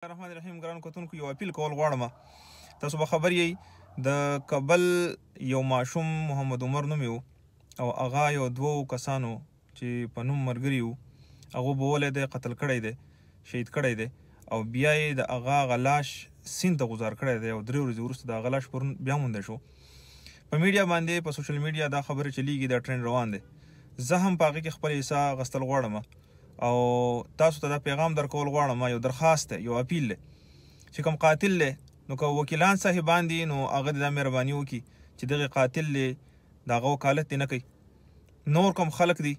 الرحمن الرحیم ګران کتونکو یو اپیل کول غواړم تاسو به خبر یی د کابل یو ماشوم محمد عمر نوم یو او هغه یو دوو کسانو چې په نوم مرګري وو هغه بوله د قتل کړی دی شهید کړی دی او بیا یې د هغه غلاش سیند ته گزار کړی دی او درې ورځې وروسته د غلاش پرون بیا مونږ شو په میډیا باندې په سوشل میډیا دا خبره چلیږي دا ټرند روان دی زه هم پاګه کې خپل حصہ غستل غواړم او تاسو ته دا پیغام درکول غواړم یو درخواست یو اپیل دی چې کوم قاتل دی نو که وکیلان صاحبان دي نو هغه دا مهرباني وکړي چې دغه قاتل دی د هغه وکالت دی نه کوي نور کوم خلک دي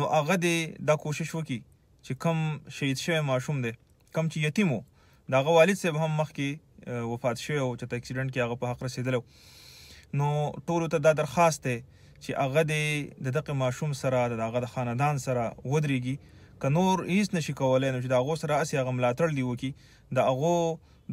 نو هغه دی دا کوشش وکړي چې کم شهید شوی ماشوم دی کم چې یتیم و د هغه والد صاحب هم مخکې وفات شوی او چې اکسیډنټ کې هغه په حق رسیدلی نو ټولو ته دا درخواست دی چې هغه د دغه ماشوم سره د هغه د خاندان سره ودرېږي که نور هیڅ نشي کولای نو چې د هغو سره هسې هغه ملاتړ دي وکړي د هغو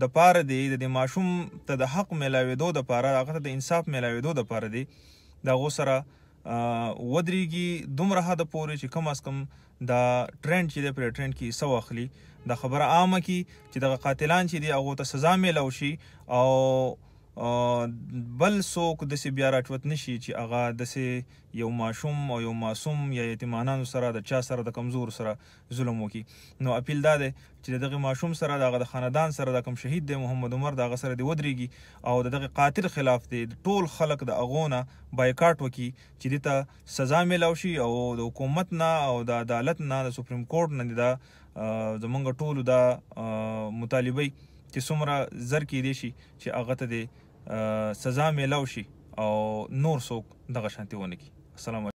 د پاره دی د دې ماشوم ته د حق میلاوېدو دپاره هغه ته د انصاف میلاوېدو دپاره دی د هغو سره ودرېږي دومره حد پورې چې کم از کم دا ټرند چې دی پرې ټرند کې څه واخلي دا خبره عامه کی چې دغه قاتلان چې دی هغه ته سزا میلاو شي او بل څوک د سی بیا راټوت نشي چې هغه د سی یو ماشوم او یو معصوم یا یتیمانانو سره د چا سره د کمزور سره ظلم وکي نو اپیل دا دی چې دغه ماشوم سره دغه د خاندان سره د کم شهید دی محمد عمر دغه سره دی ودرېږي او دغه قاتل خلاف دی ټول خلک د اغونه بایکاټ وکي چې دته سزا ملاو شي او د حکومت نه او د عدالت نه د سپریم کورټ نه دا زمونږ ټولو دا مطالبه چې څومره زر کې دي شي چې هغه ته د سزا ملو شي او نور څوک دغه شانتي ونه کی السلام